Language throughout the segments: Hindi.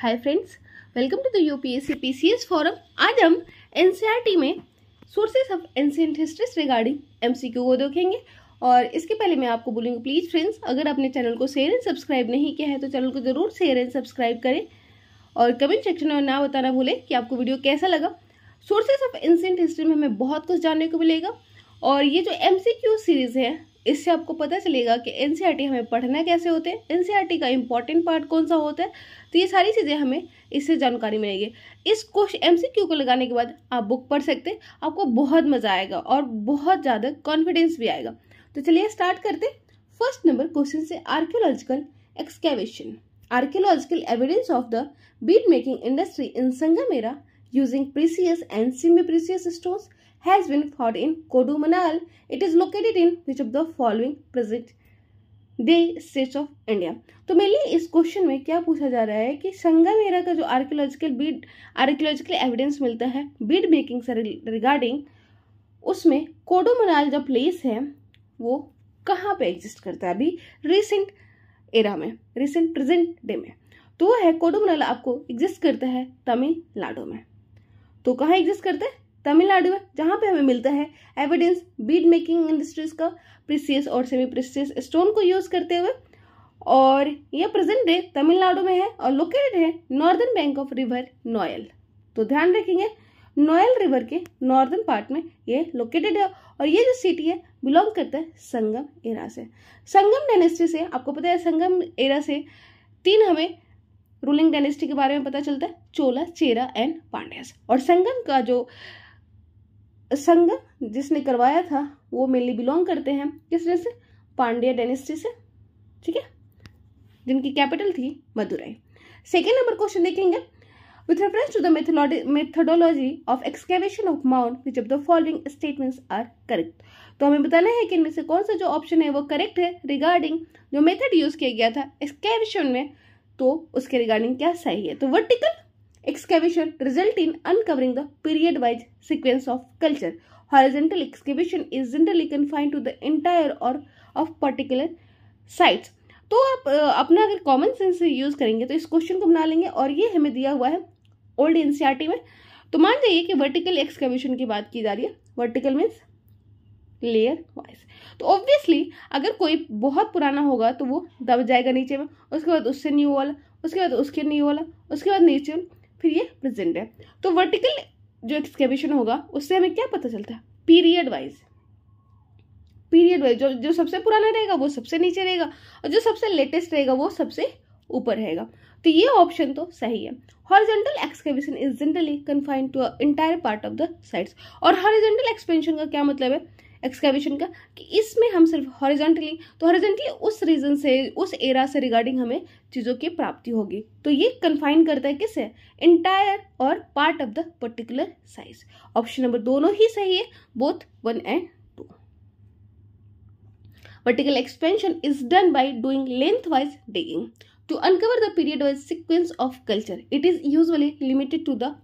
Hi friends welcome to the UPSC PCS forum आज हम एनसीईआरटी e में sources of ancient histories regarding MCQ को देखेंगे और इसके पहले मैं आपको बोलूँगी प्लीज़ फ्रेंड्स अगर आपने चैनल को शेयर एंड सब्सक्राइब नहीं किया है तो चैनल को ज़रूर शेयर एंड सब्सक्राइब करें और कमेंट सेक्शन में ना बताना भूलें कि आपको वीडियो कैसा लगा सोर्सेज ऑफ एंसेंट हिस्ट्री में हमें बहुत कुछ जानने को मिलेगा और ये जो एम सीरीज़ है इससे आपको पता चलेगा कि एन e हमें पढ़ना कैसे होते हैं एन e का इम्पॉर्टेंट पार्ट कौन सा होता है तो ये सारी चीज़ें हमें इससे जानकारी मिलेगी इस क्वेश्चन एम सी को लगाने के बाद आप बुक पढ़ सकते हैं आपको बहुत मज़ा आएगा और बहुत ज़्यादा कॉन्फिडेंस भी आएगा तो चलिए स्टार्ट करते फर्स्ट नंबर क्वेश्चन से archaeological excavation archaeological evidence of the bead making industry in Sangam era using precious and semi precious stones has been found in Kodumanal. It is located in which of the following present day states of India तो मेरे इस क्वेश्चन में क्या पूछा जा रहा है कि संगमेरा का जो आर्कियोलॉजिकल बीड आर्कियोलॉजिकल एविडेंस मिलता है बीड मेकिंग से रिगार्डिंग उसमें कोडोमनाल जो प्लेस है वो कहाँ पे एग्जिस्ट करता है अभी रिसेंट एरा में रिसेंट प्रेजेंट डे में तो है कोडोमनाल आपको एग्जिस्ट करता है तमिलनाडु में तो कहाँ एग्जिस्ट करता है तमिलनाडु में जहाँ पे हमें मिलता है एविडेंस बीड मेकिंग इंडस्ट्रीज का प्रीसियस और सेमी प्रिसियस स्टोन को यूज करते हुए और यह प्रेजेंट डे तमिलनाडु में है और लोकेटेड है northern bank of river Noyyal तो ध्यान रखेंगे नोयल रिवर के नॉर्दर्न पार्ट में ये लोकेटेड है और ये जो सिटी है बिलोंग करता है संगम एरा से संगम डायनेस्टी से आपको पता है संगम एरा से तीन हमें रूलिंग डायनेस्टी के बारे में पता चलता है चोला चेरा एंड पांड्यास और संगम का जो संघ जिसने करवाया था वो मेनली बिलोंग करते हैं किस तरह से पांड्या डेनेस्टी से ठीक है जिनकी कैपिटल थी मदुरई सेकेंड नंबर क्वेश्चन देखेंगे With reference to the methodology of excavation of mound, which of the following statements are तो हमें बताना है कि इनमें से कौन सा जो ऑप्शन है वो करेक्ट है रिगार्डिंग जो मेथड यूज किया गया था एक्सकेवेशन में तो उसके रिगार्डिंग क्या सही है तो vertical Excavation result in uncovering the period-wise sequence of culture. Horizontal excavation is generally confined to the entire or of particular sites. तो आप अपना अगर कॉमन सेंस यूज करेंगे तो इस क्वेश्चन को बना लेंगे और ये हमें दिया हुआ है ओल्ड एनसीआरटी में तो मान जाइए कि वर्टिकल एक्सकवेशन की बात की जा रही है वर्टिकल मीन्स लेयर वाइज तो ऑब्वियसली अगर कोई बहुत पुराना होगा तो वो दब जाएगा नीचे में उसके बाद उससे न्यू वाला उसके बाद उसके न्यू वाला उसके बाद नीचे वाला फिर ये प्रेजेंट है तो वर्टिकल जो एक्सकेबिशन होगा उससे हमें क्या पता चलता है पीरियड वाइज पीरियड वाइज जो जो सबसे पुराना रहेगा वो सबसे नीचे रहेगा और जो सबसे लेटेस्ट रहेगा वो सबसे ऊपर रहेगा तो ये ऑप्शन तो सही है horizontal excavation is generally confined to entire part of the sites और हॉरिजेंटल एक्सपेंशन का क्या मतलब है एक्सकेविशन का कि इसमें हम सिर्फ हॉरिजेंटली तो हॉरिजेंटली उस रीजन से उस एरा से रिगार्डिंग हमें चीज़ों की प्राप्ति होगी तो ये कन्फाइन करता है किसे इंटायर और part of the particular size option number दोनों ही सही है both one and two vertical expansion is done by doing length wise digging to uncover the period wise sequence of culture it is usually limited to the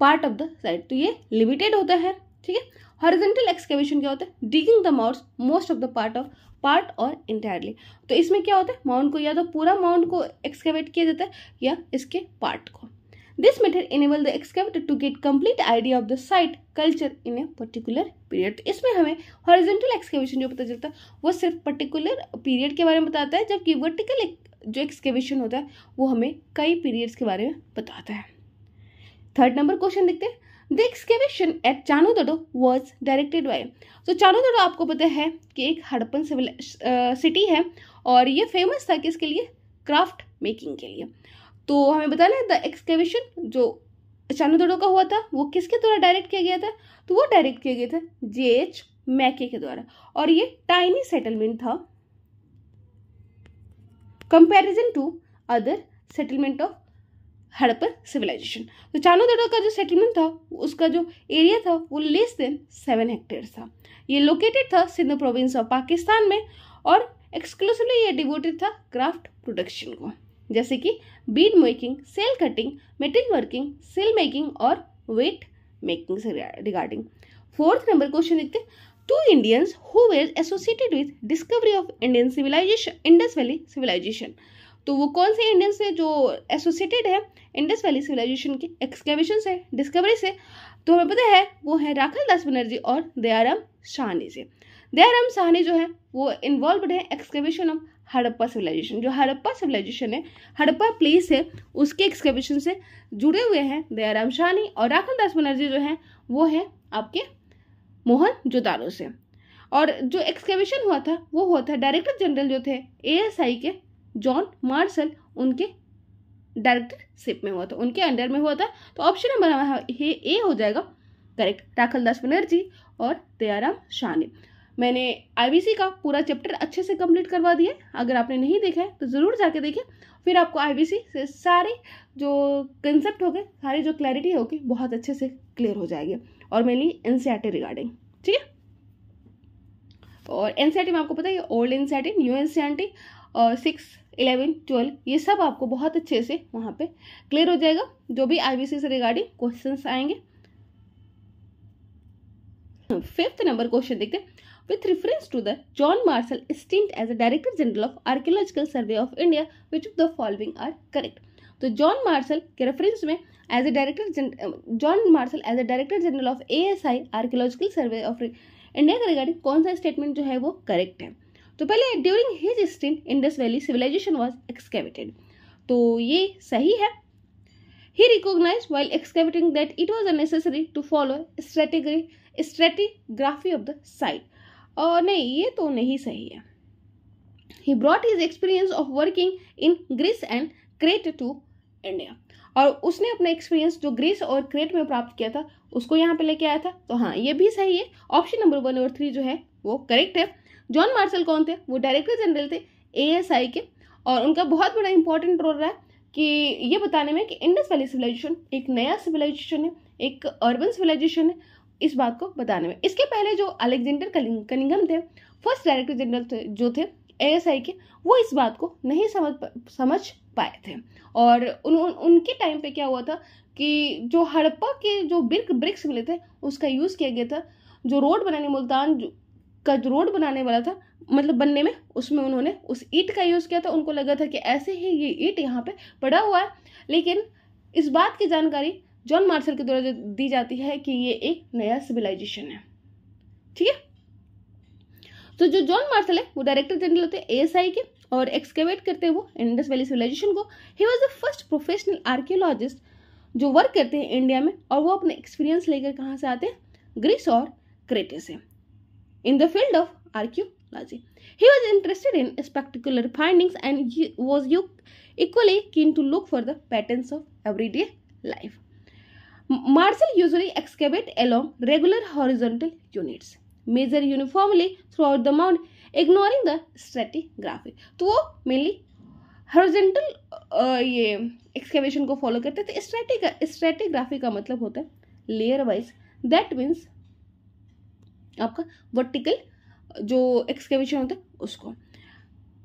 part of the side तो ये लिमिटेड होता है ठीक है हॉरिजेंटल एक्सकेविशन क्या होता है digging the mound most of the part of part और इंटायरली तो इसमें क्या होता है माउंट को या तो पूरा माउंट को एक्सकेवेट किया जाता है या इसके पार्ट को this method enable the excavator to get complete idea of the site culture in a particular period तो इसमें हमें हॉरिजेंटल एक्सकेविशन जो पता चलता है वो सिर्फ पर्टिकुलर पीरियड के बारे में बताता है जबकि वर्टिकल जो एक्सकेविशन होता है वो हमें कई पीरियड्स के बारे में बताता है थर्ड नंबर क्वेश्चन देखते हैं the excavation at Chanhudaro was directed by तो चानोदड़ो आपको पता है कि एक हड़प्पन सिविल सिटी है और ये फेमस था किसके लिए क्राफ्ट मेकिंग के लिए तो हमें बताना है द एक्सकेवेशन जो चानोदड़ो का हुआ था वो किसके द्वारा डायरेक्ट किया गया था तो वो डायरेक्ट किया गया था जे एच मैके के द्वारा और ये टाइनी सेटलमेंट था comparison to other settlement of हड़पर सिविलाइजेशन तो चानो दड़ो का जो सेटलमेंट था उसका जो एरिया था वो लेस देन सेवन हेक्टेयर था ये लोकेटेड था सिंध प्रोविंस ऑफ पाकिस्तान में और एक्सक्लूसिवली ये डिवोटेड था क्राफ्ट प्रोडक्शन को जैसे कि bead making shell cutting metal working shell making और वेट मेकिंग से रिगार्डिंग फोर्थ नंबर क्वेश्चन देखते two Indians who were associated with discovery of Indian civilization Indus valley civilization तो वो कौन से इंडियन से जो एसोसिएटेड है इंडस वैली सिविलाइजेशन के एक्सकेविशन से डिस्कवरी से तो हमें पता है वो है राखल दास बनर्जी और दयाराम शाहनी से दयाराम शाहनी जो है वो इन्वॉल्व है एक्सकेविशन ऑफ हड़प्पा सिविलाइजेशन जो हड़प्पा सिविलाइजेशन है हड़प्पा प्लेस है उसके एक्सकेविशन से जुड़े हुए हैं दयाराम शाहनी और राखल दास बनर्जी जो है वो है आपके मोहन जोदारो से और जो एक्सकेविशन हुआ था वो हुआ था डायरेक्टर जनरल जो थे एएसआई के जॉन मार्शल उनके डायरेक्टरशिप में हुआ था उनके अंडर में हुआ था तो ऑप्शन नंबर ए हो जाएगा करेक्ट राखल दास बनर्जी और दयाराम शाह मैंने आईबीसी का पूरा चैप्टर अच्छे से कंप्लीट करवा दिया अगर आपने नहीं देखा है तो ज़रूर जाके देखें फिर आपको आईबीसी से सारे जो कंसेप्ट हो गए सारी जो क्लैरिटी होगी बहुत अच्छे से क्लियर हो जाएगी और मेनली एन रिगार्डिंग ठीक है और एन e में आपको पता है ओल्ड एन न्यू एन और सिक्स इलेवन ट्वेल्व ये सब आपको बहुत अच्छे से वहाँ पे क्लियर हो जाएगा जो भी आईबीसी से रिगार्डिंग क्वेश्चंस आएंगे फिफ्थ नंबर क्वेश्चन देखते हैं with reference to the John Marshall stint as a director general of archaeological survey of India which of the following are correct तो जॉन मार्शल के रेफरेंस में as a director John Marshall as a director general of A S I archaeological survey of India के रिगार्डिंग कौन सा स्टेटमेंट जो है वो करेक्ट है तो पहले during his stint Indus valley civilization was excavated तो ये सही है he recognized while excavating that it was unnecessary to follow strategy stratigraphy of the site और नहीं ये तो नहीं सही है he brought his experience of working in Greece and Crete to India और उसने अपना एक्सपीरियंस जो ग्रीस और क्रेट में प्राप्त किया था उसको यहाँ पे लेके आया था तो हाँ ये भी सही है ऑप्शन नंबर वन और थ्री जो है वो करेक्ट है जॉन मार्शल कौन थे वो डायरेक्टर जनरल थे ए के और उनका बहुत बड़ा इंपॉर्टेंट रोल रहा है कि ये बताने में कि इंडस वैली सिविलाइजेशन एक नया सिविलाइजेशन है एक अर्बन सिविलाइजेशन है इस बात को बताने में इसके पहले जो अलेक्जेंडर कनिंगम थे फर्स्ट डायरेक्टर जनरल थे जो थे एएसआई के वो इस बात को नहीं समझ समझ पाए थे और उन, उन उनके टाइम पे क्या हुआ था कि जो हड़प्पा के जो ब्रिक ब्रिक्स मिले थे उसका यूज़ किया गया था जो रोड बनाने मुल्तान का जो रोड बनाने वाला था मतलब बनने में उसमें उन्होंने उस ईट का यूज़ किया था उनको लगा था कि ऐसे ही ये ईट यहाँ पे पड़ा हुआ है लेकिन इस बात की जानकारी जॉन मार्शल के द्वारा दी जाती है कि ये एक नया सिविलाइजेशन है ठीक है तो जो जॉन मार्शल है वो डायरेक्टर जनरल होते हैं एएसआई के और एक्सकेवेट करते हैं वो इंडस वैली सिविलाइजेशन को ही was the first professional archaeologist जो वर्क करते हैं इंडिया में और वो अपने एक्सपीरियंस लेकर कहाँ से आते हैं ग्रीस और क्रेटे से in the field of archaeology. He was interested in spectacular findings and was equally keen to look for the patterns of everyday life. Marcel usually excavate along regular horizontal units, measure uniformly throughout the mound, ignoring the stratigraphy. तो वो mainly हॉरिजेंटल ये एक्सकेवेशन को फॉलो करते थे स्ट्रेटिक स्ट्रेटिग्राफी का मतलब होता है लेयर वाइज दैट मीन्स आपका वर्टिकल जो एक्सकेविशन होता है उसको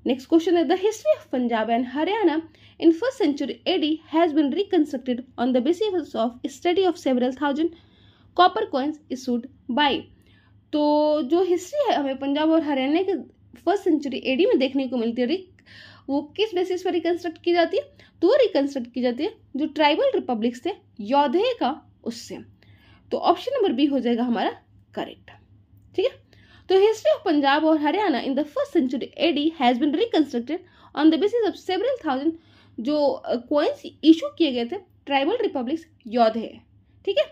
नेक्स्ट क्वेश्चन है the history of Punjab and Haryana in first century AD has been reconstructed on the basis of study of several thousand copper coins issued by तो जो हिस्ट्री है हमें पंजाब और हरियाणा के फर्स्ट सेंचुरी एडी में देखने को मिलती है वो किस बेसिस पर रिकन्स्ट्रक्ट की जाती है तो वो रिकन्स्ट्रक्ट की जाती है जो ट्राइबल रिपब्लिक्स थे यौधे का उससे तो ऑप्शन नंबर बी हो जाएगा हमारा करेक्ट ठीक है तो हिस्ट्री ऑफ पंजाब और Haryana in the first century AD has been reconstructed on the basis of several thousand जो कोइंस uh, इशू किए गए थे ट्राइबल रिपब्लिक्स योद्ध ठीक है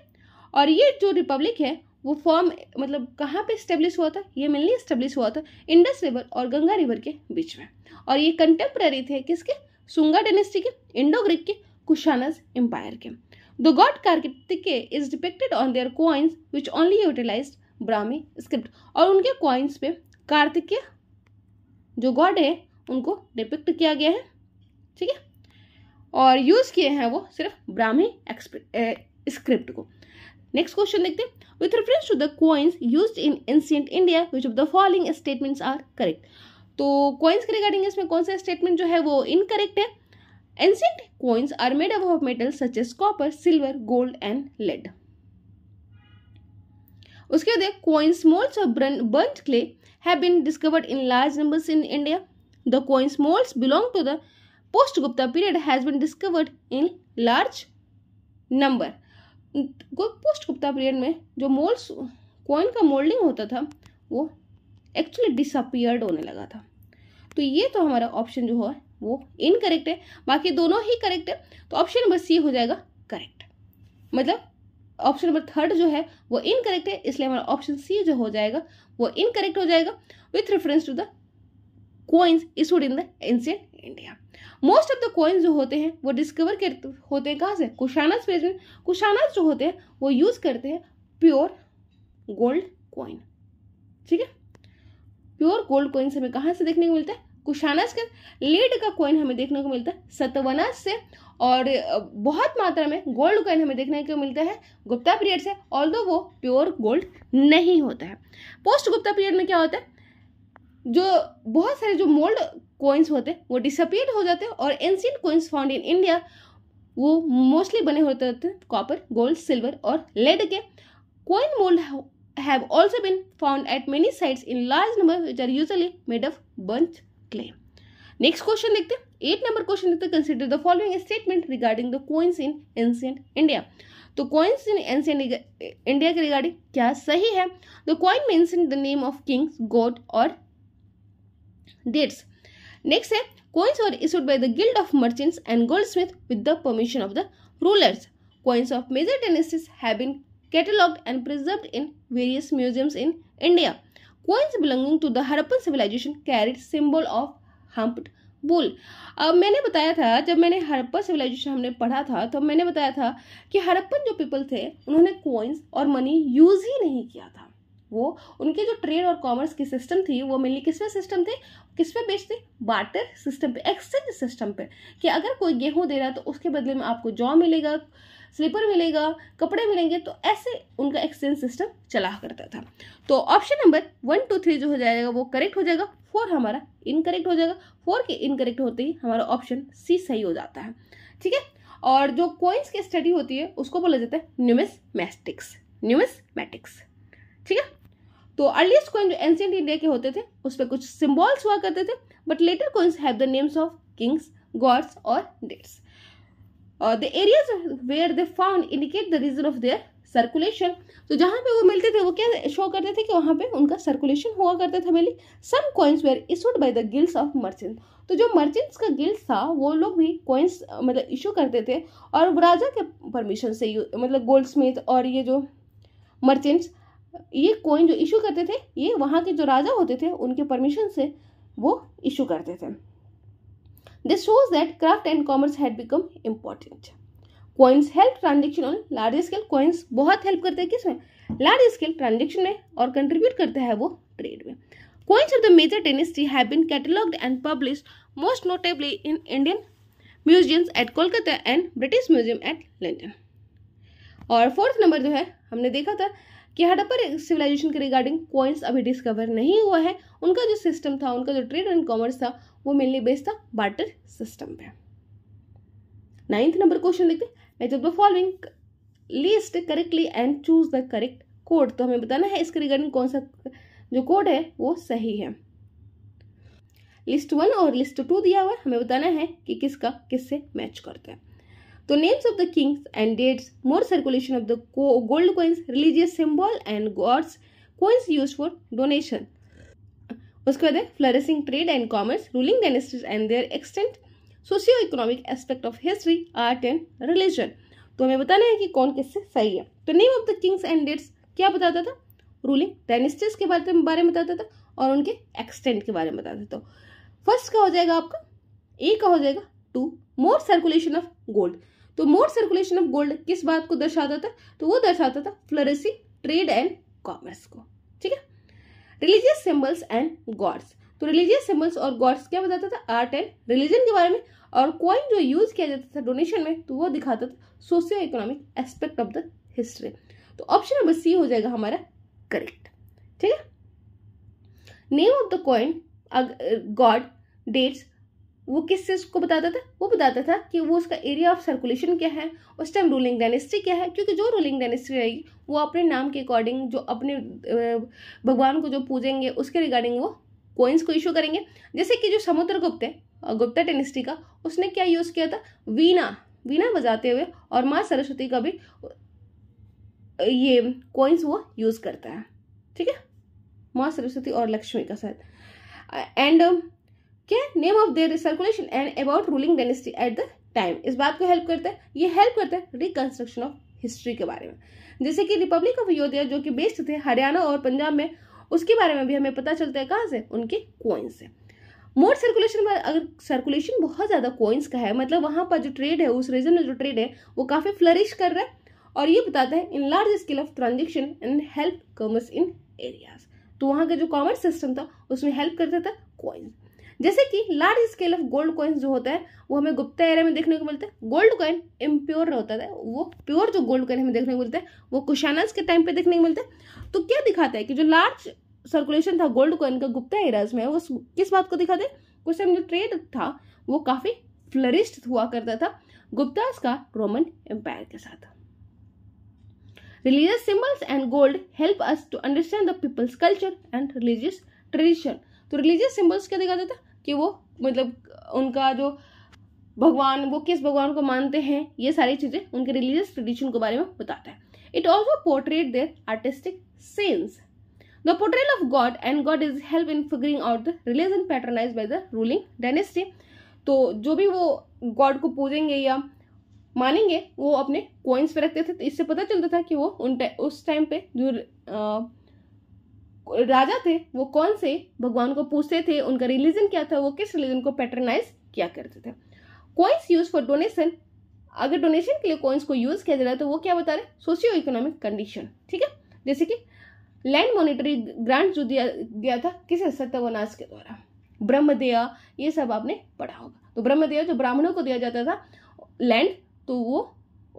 और ये जो रिपब्लिक है वो फॉर्म मतलब कहाँ पे स्टेब्लिश हुआ था ये मेनली स्टेब्लिश हुआ था इंडस रिवर और गंगा रिवर के बीच में और ये कंटेम्प्रेरी थे किसके सुंगा डेनेस्टी के इंडो ग्रीक के कुशानस एम्पायर के the god Kartikeya is depicted on their coins which only utilized Brahmi script और उनके क्वाइंस पे कार्तिकेय जो गॉड है उनको डिपिक्ट किया गया है ठीक है और यूज किए हैं वो सिर्फ ब्राह्मी स्क्रिप्ट को नेक्स्ट क्वेश्चन देखते हैं with reference to the coins use in ancient India which of the following statements are correct तो कॉइन्स के रिगार्डिंग इसमें कौन सा स्टेटमेंट जो है वो इनकरेक्ट है ancient coins are made up of metal such as copper silver gold and lead उसके बाद कोइन और burn clay have been discovered in large numbers in India the coin smalls belong to the post Gupta period has been discovered in large number post Gupta period में जो मोल्स कॉइन का मोल्डिंग होता था वो एक्चुअली डिसअपियर्ड होने लगा था तो ये तो हमारा ऑप्शन जो है वो इनकरेक्ट है बाकी दोनों ही करेक्ट है तो ऑप्शन नंबर सी हो जाएगा करेक्ट मतलब ऑप्शन नंबर थर्ड जो है वो इनकरेक्ट है इसलिए हमारा ऑप्शन सी जो हो जाएगा वो इनकरेक्ट हो जाएगा with reference to the coins issued in the ancient India most of the coins जो होते हैं वो डिस्कवर करते होते हैं कहाँ से कुशाना स्पेस में कुशाना जो होते हैं वो यूज करते हैं प्योर गोल्ड कॉइन ठीक है प्योर गोल्ड कॉइन्स हमें कहाँ से देखने को मिलता है कुशानस के लीड का कोइन हमें देखने को मिलता है सतवनस से और बहुत मात्रा में गोल्ड कॉइन हमें देखने को मिलता है गुप्ता पीरियड से और दो वो प्योर गोल्ड नहीं होता है पोस्ट गुप्ता पीरियड में क्या होता है जो बहुत सारे जो मोल्ड कॉइन्स होते हैं वो डिसअपियर हो जाते हैं और ancient coins found in India वो मोस्टली बने होते हैं कॉपर गोल्ड सिल्वर और लेड के coin mould have also been found at many sites in large number which are usually made of bunch claim. Next question देखते हैं एट नंबर क्वेश्चन देखते हैं consider the following statement regarding the coins in ancient India तो कॉइन्स इन एंशियंट इंडिया के रिगार्डिंग क्या सही है the coin mention the name of kings god और डेट्स नेक्स्ट है coins were issued by the guild of merchants and goldsmiths with the permission of the rulers coins of major dynasties have been catalogued and preserved in various museums in india coins belonging to the Harappan civilisation carried symbol of humped bull अब मैंने बताया था जब मैंने हड़प्पा सिविलाइजेशन हमने पढ़ा था तो मैंने बताया था कि हड़प्पन जो पीपल थे उन्होंने कोइंस और मनी यूज ही नहीं किया था वो उनके जो ट्रेड और कॉमर्स की सिस्टम थी वो मेनली किस पे सिस्टम थे किस पे बेचते बाटर सिस्टम पे एक्सचेंज सिस्टम पे कि अगर कोई गेहूँ दे रहा है तो उसके बदले में आपको जॉ मिलेगा स्लीपर मिलेगा कपड़े मिलेंगे तो ऐसे उनका एक्सचेंज सिस्टम चला करता था तो option number one two three जो हो जाएगा वो करेक्ट हो जाएगा फोर हमारा इनकरेक्ट हो जाएगा फोर के इनकरेक्ट होते ही हमारा ऑप्शन सी सही हो जाता है ठीक है और जो कोइंस की स्टडी होती है उसको बोला जाता है न्यूमिस मैस्टिक्स न्यूमिस मैटिक्स ठीक है तो अर्लीस्ट कॉइन जो एंशियंट इंडिया के होते थे उस पर कुछ सिम्बॉल्स हुआ करते थे but later coins have the names of kings gods और dates the areas where the found indicate the region of their circulation तो जहाँ पे वो मिलते थे वो क्या शो करते थे कि वहाँ पे उनका सर्कुलेशन हुआ करता था mainly some coins were issued by the guilds of merchant तो जो मर्चेंट्स का गिल्स था वो लोग भी कॉइन्स uh, मतलब इशू करते थे और राजा के परमिशन से मतलब गोल्ड स्मिथ और ये जो मर्चेंट्स ये कोइन जो इशू करते थे ये वहाँ के जो राजा होते थे उनके परमिशन से वो इशू करते थे this shows that craft and commerce had become important coins help transaction on large scale coins बहुत हेल्प करते हैं किसमें लार्ज स्केल ट्रांजेक्शन में और कंट्रीब्यूट करता है वो ट्रेड में coins of the major dynasty have been catalogued and publish most notably in Indian museums at Kolkata and British museum at London और फोर्थ नंबर जो है हमने देखा था कि हड़प्पा सिविलाइजेशन के रिगार्डिंग पॉइंट्स अभी डिस्कवर नहीं हुआ है उनका जो सिस्टम था उनका जो ट्रेड एंड कॉमर्स था वो मेनली बेस्ड था बार्टर सिस्टम पे नाइन्थ नंबर क्वेश्चन देखते हैं the following list correctly and choose the correct code तो हमें बताना है इसके रिगार्डिंग कौन सा जो कोड है वो सही है लिस्ट वन और लिस्ट टू दिया हुआ है हमें बताना है कि किसका किससे मैच करता है तो names of the kings and dates more circulation of the gold coins religious symbol and gods coins use for donation उसके बाद है flourishing trade and commerce ruling dynasties and their extent socio economic aspect of history art and religion तो हमें बताना है कि कौन किससे सही है तो name of the kings and dates क्या बताता था रूलिंग डायनेस्टीज के बारे में बारे में बताता था और उनके एक्सटेंट के बारे में बताता था फर्स्ट तो का हो जाएगा आपका ए का हो जाएगा two more circulation of gold तो मोर सर्कुलेशन ऑफ गोल्ड किस बात को दर्शाता था तो वो दर्शाता था फ्लोरेसी ट्रेड एंड कॉमर्स को ठीक है रिलीजियस सिंबल्स एंड गॉड्स तो रिलीजियस सिंबल्स और गॉड्स क्या बताता था आर्ट एंड रिलीजन के बारे में और कॉइन जो यूज किया जाता था डोनेशन में तो वो दिखाता था socio economic aspect of the history तो ऑप्शन नंबर सी हो जाएगा हमारा करेक्ट ठीक है name of the coin god dates वो किस से उसको बताता था वो बताता था कि वो उसका एरिया ऑफ सर्कुलेशन क्या है उस टाइम रूलिंग डायनेस्टी क्या है क्योंकि जो रूलिंग डायनेस्टी रहेगी वो अपने नाम के अकॉर्डिंग जो अपने भगवान को जो पूजेंगे उसके रिगार्डिंग वो कोइंस को इशू करेंगे जैसे कि जो समुद्र गुप्त है गुप्ता डायनेस्टी का उसने क्या यूज़ किया था वीणा वीणा बजाते हुए और माँ सरस्वती का भी ये कोइंस वो यूज़ करता है ठीक है माँ सरस्वती और लक्ष्मी का शायद एंड क्या name of their circulation and about ruling dynasty at the time इस बात को हेल्प करता है ये हेल्प करता है रिकंस्ट्रक्शन ऑफ हिस्ट्री के बारे में जैसे कि रिपब्लिक ऑफ अयोध्या जो कि बेस्ड थे हरियाणा और पंजाब में उसके बारे में भी हमें पता चलता है कहाँ से उनके कोइंस से मोर सर्कुलेशन में अगर सर्कुलेशन बहुत ज़्यादा कोइंस का है मतलब वहाँ पर जो ट्रेड है उस रीजन में जो ट्रेड है वो काफ़ी फ्लरिश कर रहा है और ये बताता है in large scale of transaction and help commerce in areas तो वहाँ का जो कॉमर्स सिस्टम था उसमें हेल्प करता था कोइंस जैसे कि large scale of gold coins जो होता है वो हमें गुप्ता एरिया में देखने को मिलता है गोल्ड कॉइन इम्प्योर होता है वो प्योर जो गोल्ड कॉइन हमें देखने को मिलता है वो कुशानस के टाइम पे देखने को मिलता है तो क्या दिखाता है कि जो लार्ज सर्कुलेशन था गोल्ड कॉइन का गुप्ता एराज में वो किस बात को दिखाते हैं कुछ समय जो ट्रेड था वो काफ़ी फ्लरिश हुआ करता था गुप्ता का रोमन एम्पायर के साथ religious symbols and gold help us to understand the peoples culture and religious tradition तो रिलीजियस सिंबल्स क्या दिखाता था कि वो मतलब उनका जो भगवान वो किस भगवान को मानते हैं ये सारी चीज़ें उनके रिलीजियस ट्रेडिशन के बारे में बताता है it also portrait their artistic sense the portrayal of god and god is help in figuring out the religion patronise by the ruling dynasty. तो जो भी वो गॉड को पूजेंगे या मानेंगे वो अपने कोइंस पे रखते थे तो इससे पता चलता था कि वो उन उस टाइम पे जो राजा थे वो कौन से भगवान को पूछते थे उनका रिलीजन क्या था वो किस रिलीजन को पैटर्नाइज किया करते थे कॉइन्स यूज फॉर डोनेशन अगर डोनेशन के लिए कॉइन्स को यूज किया जा रहा है तो वो क्या बता रहे हैं सोशियो इकोनॉमिक कंडीशन ठीक है जैसे कि लैंड मॉनिटरी ग्रांट जो दिया गया था किस सत्यवनाश के द्वारा ब्रह्मदेया ये सब आपने पढ़ा होगा तो ब्रह्मदेया जो ब्राह्मणों को दिया जाता था लैंड तो वो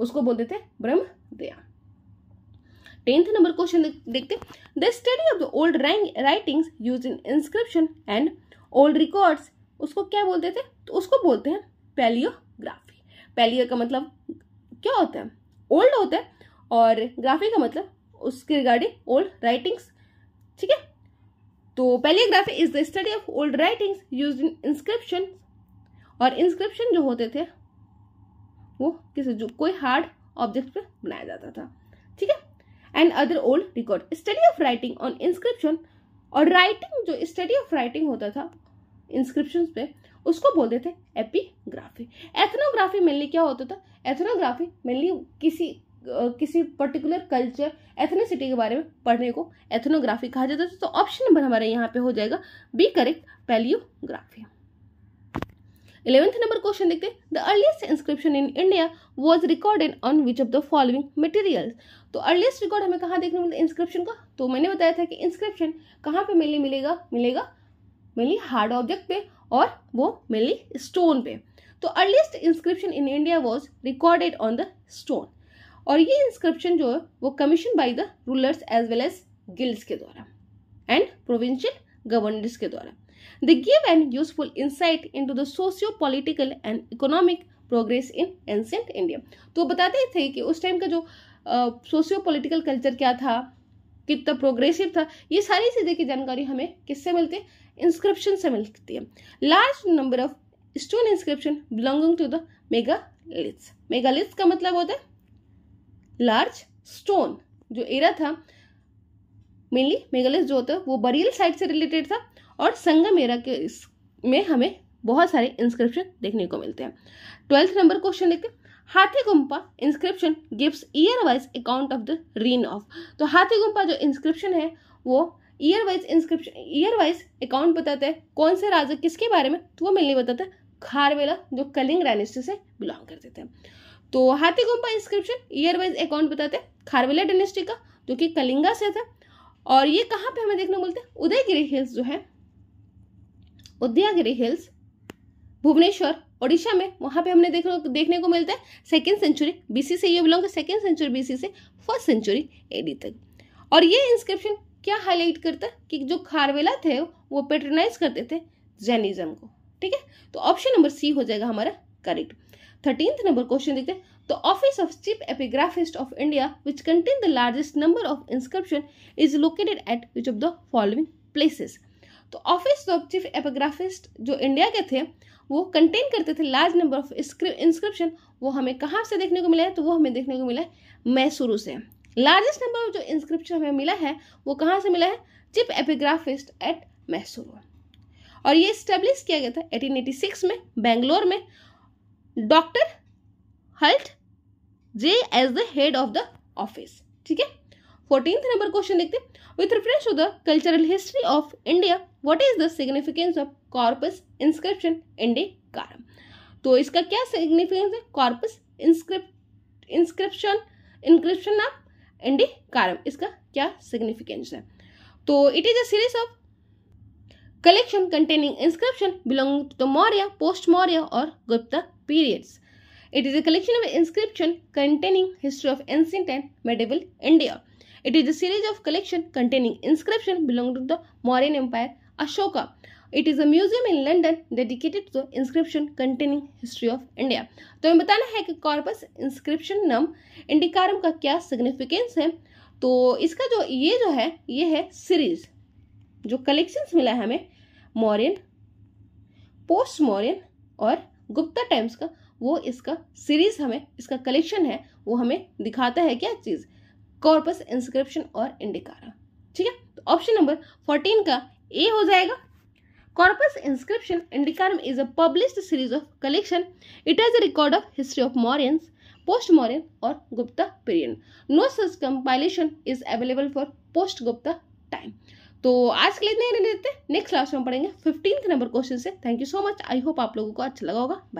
उसको बोलते थे ब्रह्मदेया टेंथ नंबर क्वेश्चन देखते the study of the old writings use in inscription and old records उसको क्या बोलते थे तो उसको बोलते हैं पैलियोग्राफी पैलियो का मतलब क्या होता है ओल्ड होता है और ग्राफी का मतलब उसके रिगार्डिंग ओल्ड राइटिंग्स ठीक है तो palaeography is the study of old writings use in inscription और इंस्क्रिप्शन जो होते थे वो किसी जो कोई हार्ड ऑब्जेक्ट पर बनाया जाता था and other old record study of writing on inscription और राइटिंग जो स्टडी ऑफ राइटिंग होता था इंस्क्रिप्शन पे उसको बोलते थे एपीग्राफी एथनोग्राफी मेनली क्या होता था एथनोग्राफी मेनली किसी किसी पर्टिकुलर कल्चर एथनिसिटी के बारे में पढ़ने को एथनोग्राफी कहा जाता था तो ऑप्शन नंबर हमारे यहाँ पे हो जाएगा B correct palaeography eleventh number question देखते the earliest inscription in India was recorded on which of the following materials तो अर्लीस्ट रिकॉर्ड हमें कहाँ देखने मिलता है इंस्क्रिप्शन का तो मैंने बताया था कि इंस्क्रिप्शन कहाँ पे मेनली मिलेगा मिलेगा मेली हार्ड ऑब्जेक्ट पे और वो मेनली स्टोन पे तो earliest inscription in India was recorded on the stone और ये इंस्क्रिप्शन जो है वो commission by the rulers as well as guilds के द्वारा एंड प्रोविंशियल गवर्नर्स के द्वारा They give an useful insight into the socio-political and economic progress in ancient india to batate the ki us time ka jo socio political culture kya tha कितना प्रोग्रेसिव था ये सारी चीज़ें की जानकारी हमें किससे मिलती है इंस्क्रिप्शन से मिलती है large number of stone inscription belonging to the megaliths megaliths का मतलब होता है लार्ज स्टोन जो एरा था मेनली मेगा लिथ्स जो होता है वो बरियल साइट से रिलेटेड था और संगमेरा के इस में हमें बहुत सारे इंस्क्रिप्शन देखने को मिलते हैं ट्वेल्थ नंबर क्वेश्चन लेते हैं Hathigumpha inscription gives year wise account of the reign of तो हाथी गुम्पा जो इंस्क्रिप्शन है वो year wise inscription year wise account बताता है कौन से राजा किसके बारे में तो वो मिलने बताता है खारवेला जो कलिंग डायनेस्टी से बिलोंग करते थे तो Hathigumpha inscription year wise account बताते हैं खारवेला डायनेस्टी का जो कि कलिंगा से था और ये कहाँ पे हमें देखने को मिलता है उदयगिरी हिल्स जो है उदयागिरी हिल्स भुवनेश्वर ओडिशा में वहाँ पे हमने देखने देखने को मिलता है सेकेंड सेंचुरी बीसी से ये बिलोंग सेकेंड सेंचुरी बीसी से फर्स्ट सेंचुरी एडी तक और ये इंस्क्रिप्शन क्या हाईलाइट करता है कि जो खारवेला थे वो पेट्रनाइज करते थे जैनिज्म को ठीक है तो ऑप्शन नंबर सी हो जाएगा हमारा करेक्ट थर्टींथ नंबर क्वेश्चन देखते हैं The office of chief epigraphist of India which contain the largest number of inscription is located at which of the following places तो ऑफिस ऑफ चीफ एपोग्राफिस्ट जो इंडिया के थे वो कंटेन करते थे लार्ज नंबर ऑफ इंस्क्रिप्शन वो हमें कहाँ से देखने को मिला है तो वो हमें देखने को मिला है मैसूरू से लार्जेस्ट नंबर ऑफ जो इंस्क्रिप्शन हमें मिला है वो कहाँ से मिला है चिप एपिग्राफिस्ट एट मैसूरू और ये इस्टेब्लिश किया गया था 1886 में बेंगलोर में doctor Hultzsch as the head of the office ठीक है फोर्टींथ नंबर क्वेश्चन देखते with reference to the cultural history of India what is the significance of corpus inscription Indicarum तो इसका क्या सिग्निफिकेंस है corpus inscript inscription inscription of Indicarum इसका क्या सिग्निफिकेंस है तो it is a series of collection containing inscription belonging to the Maurya, post-Maurya or Gupta periods. It is a collection of inscription containing history of ancient and medieval India. It is a series of collection containing inscription belonging to the Mauryan Empire Ashoka. It is a museum in London dedicated to the inscription containing history of India. तो हमें बताना है कि corpus inscription नम इंडिकारम का क्या significance है तो इसका जो ये जो है ये है सीरीज जो कलेक्शंस मिला है हमें मॉरियन पोस्ट मॉरियन और गुप्ता टाइम्स का वो इसका सीरीज हमें इसका कलेक्शन है वो हमें दिखाता है क्या चीज़ कॉर्पस इंस्क्रिप्शन और इंडिकारा ठीक है तो ऑप्शन नंबर फोर्टीन का ए हो जाएगा corpus inscription Indicarum is a publish series of collection it as a record of history of Mauryan post Mauryan और Gupta period no such compilation is available for post Gupta time तो आज के लिए इतने ही देते नेक्स्ट क्लास में पढ़ेंगे फिफ्टीन के नंबर क्वेश्चन से thank you so much I hope आप लोगों को अच्छा लगा होगा बाय